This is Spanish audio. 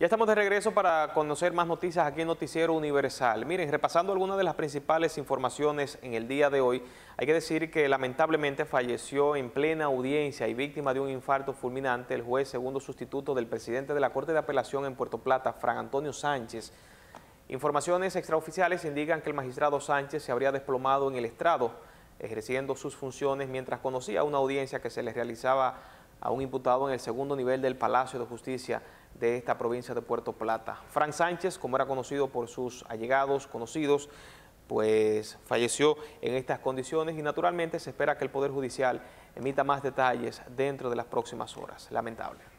Ya estamos de regreso para conocer más noticias aquí en Noticiero Universal. Miren, repasando algunas de las principales informaciones en el día de hoy, hay que decir que lamentablemente falleció en plena audiencia y víctima de un infarto fulminante el juez segundo sustituto del presidente de la Corte de Apelación en Puerto Plata, Fran Antonio Sánchez. Informaciones extraoficiales indican que el magistrado Sánchez se habría desplomado en el estrado, ejerciendo sus funciones mientras conocía una audiencia que se le realizaba a un imputado en el segundo nivel del Palacio de Justicia de esta provincia de Puerto Plata. Frank Sánchez, como era conocido por sus allegados, conocidos, pues falleció en estas condiciones y naturalmente se espera que el Poder Judicial emita más detalles dentro de las próximas horas. Lamentable.